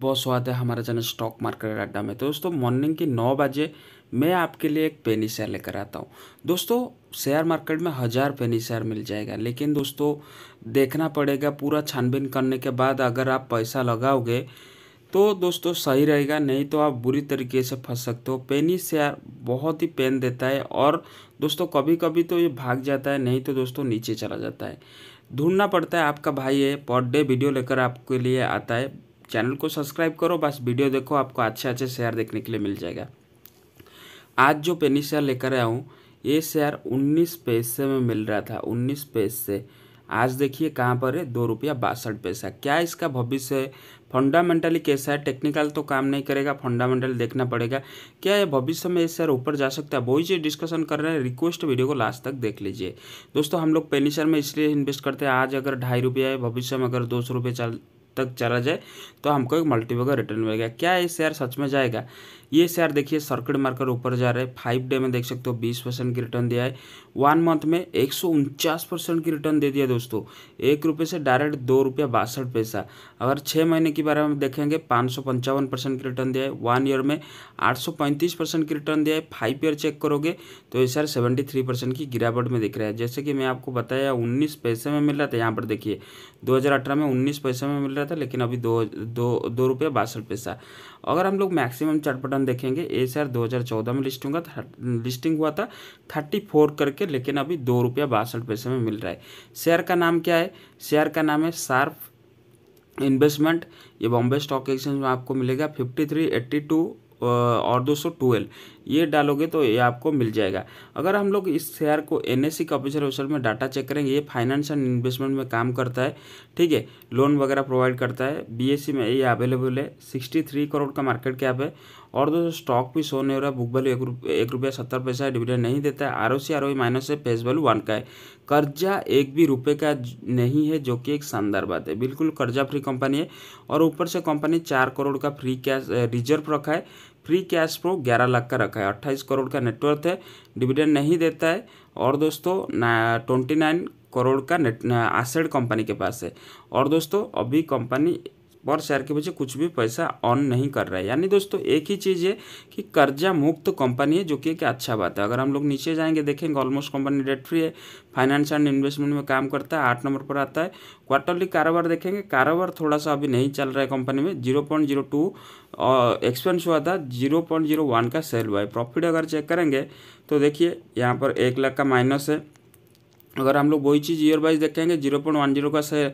बहुत स्वागत है हमारा चैनल स्टॉक मार्केट अड्डा में तो दोस्तों मॉर्निंग के नौ बजे मैं आपके लिए एक पेनी शेयर लेकर आता हूँ दोस्तों शेयर मार्केट में हज़ार पेनी शेयर मिल जाएगा लेकिन दोस्तों देखना पड़ेगा पूरा छानबीन करने के बाद अगर आप पैसा लगाओगे तो दोस्तों सही रहेगा नहीं तो आप बुरी तरीके से फंस सकते हो पेनी शेयर बहुत ही पेन देता है और दोस्तों कभी कभी तो ये भाग जाता है नहीं तो दोस्तों नीचे चला जाता है ढूंढना पड़ता है आपका भाई है पर डे वीडियो लेकर आपके लिए आता है चैनल को सब्सक्राइब करो बस वीडियो देखो आपको अच्छे अच्छे शेयर देखने के लिए मिल जाएगा आज जो पेनी शेयर लेकर आया हूँ ये शेयर उन्नीस पैसे में मिल रहा था उन्नीस पैसे आज देखिए कहाँ पर है दो रुपया बासठ पैसा क्या इसका भविष्य है फंडामेंटली कैसा है टेक्निकल तो काम नहीं करेगा फंडामेंटल देखना पड़ेगा क्या ये भविष्य में ये शेयर ऊपर जा सकता है वही चीज़ डिस्कशन कर रहे हैं रिक्वेस्ट वीडियो को लास्ट तक देख लीजिए दोस्तों हम लोग पेनी शेयर में इसलिए इन्वेस्ट करते हैं आज अगर ढाई रुपया है भविष्य में अगर दो सौ रुपये चल तक चला जाए तो हमको एक मल्टीपल का रिटर्न मिलेगा क्या ये शेयर सच में जाएगा ये शेयर देखिए सर्किट मार्कर ऊपर जा रहे हैं फाइव डे में देख सकते हो बीस परसेंट की रिटर्न दिया है वन मंथ में एक सौ उनचास परसेंट की रिटर्न दे दिया दोस्तों एक रुपये से डायरेक्ट दो रुपया बासठ पैसा अगर छः महीने के बारे में देखेंगे पाँच सौ पंचावन परसेंट की रिटर्न दिया है वन ईयर में आठ सौ पैंतीस परसेंट की रिटर्न दिया है फाइव ईयर चेक करोगे तो ये शेयर सेवेंटी थ्री परसेंट की गिरावट में दिख रहा है जैसे कि मैं आपको बताया उन्नीस पैसे में मिल रहा था यहाँ पर देखिए दो हज़ार अठारह में उन्नीस पैसे में मिल रहा था लेकिन अभी दो दो, दो रुपया बासठ पैसा अगर हम लोग मैक्सिमम चटपट अपन देखेंगे ए सी आर दो हज़ार चौदह में लिस्टिंग हुआ लिस्टिंग हुआ था थर्टी फोर करके लेकिन अभी दो रुपया बासठ पैसे में मिल रहा है शेयर का नाम क्या है शेयर का नाम है शार्प इन्वेस्टमेंट ये बॉम्बे स्टॉक एक्सचेंज में आपको मिलेगा फिफ्टी थ्री एट्टी टू और दो सौ ट्वेल्व ये डालोगे तो ये आपको मिल जाएगा अगर हम लोग इस शेयर को एन एस सी कॉपीचर में डाटा चेक करेंगे ये फाइनेंस एंड इन्वेस्टमेंट में काम करता है ठीक है लोन वगैरह प्रोवाइड करता है बी एस सी में ये अवेलेबल है सिक्सटी थ्री करोड़ का मार्केट कैप है और दोस्तों स्टॉक भी सो नहीं हो रहा है बुक वैल्यू एक रुप एक रुपया सत्तर पैसा है डिविडेंड नहीं देता है R O C R O minus है फेस वैल्यू वन का है कर्जा एक भी रुपये का नहीं है जो कि एक शानदार बात है बिल्कुल कर्जा फ्री कंपनी है और ऊपर से कंपनी चार करोड़ का फ्री कैश रिजर्व रखा है फ्री कैश फ्लो ग्यारह लाख का रखा है अट्ठाईस करोड़ का नेटवर्थ है डिविडेंड नहीं देता है और दोस्तों ट्वेंटी नाइन करोड़ का नेट एसेड कंपनी के पास है और दोस्तों अभी कंपनी और शेयर के पीछे कुछ भी पैसा ऑन नहीं कर रहा है यानी दोस्तों एक ही चीज़ है कि कर्जा मुक्त कंपनी है जो कि एक अच्छा बात है अगर हम लोग नीचे जाएंगे देखेंगे ऑलमोस्ट कंपनी डेट फ्री है फाइनेंस एंड इन्वेस्टमेंट में काम करता है आठ नंबर पर आता है क्वार्टरली कारोबार देखेंगे कारोबार थोड़ा सा अभी नहीं चल रहा है कंपनी में zero point zero two expense हुआ था जीरो पॉइंट जीरो वन का सेल हुआ है प्रॉफिट अगर चेक करेंगे तो देखिए यहाँ पर एक लाख का माइनस है अगर हम लोग वही चीज़ ईयर वाइज देखेंगे जीरो पॉइंट वन जीरो का से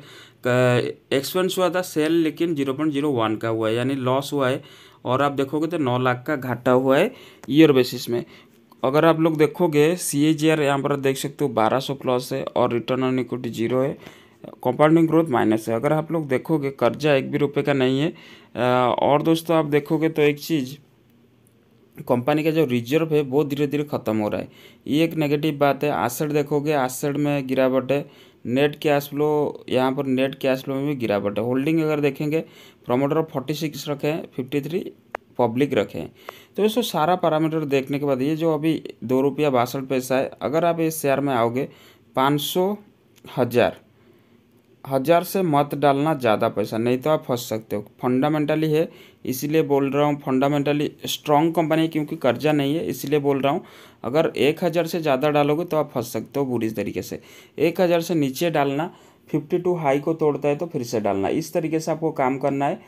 एक्सपेंस हुआ था सेल लेकिन जीरो पॉइंट जीरो वन का हुआ है यानी लॉस हुआ है और आप देखोगे तो नौ लाख का घाटा हुआ है ईयर बेसिस में अगर आप लोग देखोगे सी ए जी आर यहाँ पर देख सकते हो बारह सौ प्लस है और रिटर्न ऑन इक्विटी जीरो है कंपाउंडिंग ग्रोथ माइनस है अगर आप लोग देखोगे कर्जा एक भी रुपये का नहीं है और दोस्तों आप देखोगे तो एक चीज़ कंपनी का जो रिजर्व है वो धीरे धीरे ख़त्म हो रहा है ये एक नेगेटिव बात है आसड देखोगे आसड में गिरावट है नेट कैश फ्लो यहाँ पर नेट कैश फ्लो में भी गिरावट है होल्डिंग अगर देखेंगे प्रमोटर फोर्टी सिक्स रखें फिफ्टी थ्री पब्लिक रखें तो दोस्तों सारा पैरामीटर देखने के बाद ये जो अभी दो रुपया बासठ पैसा है अगर आप इस शेयर में आओगे पाँच सौ हज़ार हज़ार से मत डालना ज़्यादा पैसा नहीं तो आप फंस सकते हो फंडामेंटली है इसलिए बोल रहा हूँ फंडामेंटली स्ट्रॉन्ग कंपनी क्योंकि कर्जा नहीं है इसलिए बोल रहा हूँ अगर एक हज़ार से ज़्यादा डालोगे तो आप फंस सकते हो बुरी तरीके से एक हज़ार से नीचे डालना फिफ्टी टू हाई को तोड़ता है तो फिर से डालना इस तरीके से आपको काम करना है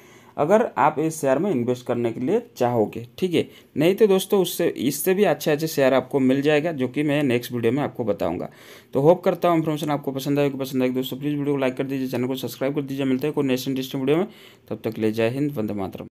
अगर आप इस शेयर में इन्वेस्ट करने के लिए चाहोगे ठीक है नहीं तो दोस्तों उससे इससे भी अच्छे अच्छे शेयर आपको मिल जाएगा जो कि मैं नेक्स्ट वीडियो में आपको बताऊंगा तो होप करता हूँ इन्फॉर्मेशन आपको पसंद आएगी पसंद आएगी तो दोस्तों प्लीज़ वीडियो को लाइक कर दीजिए चैनल को सब्सक्राइब कर दीजिए मिलते हैं कोई नेक्स्ट इंटरेस्टिंग वीडियो में तब तक ले जय हिंद वंदे मातरम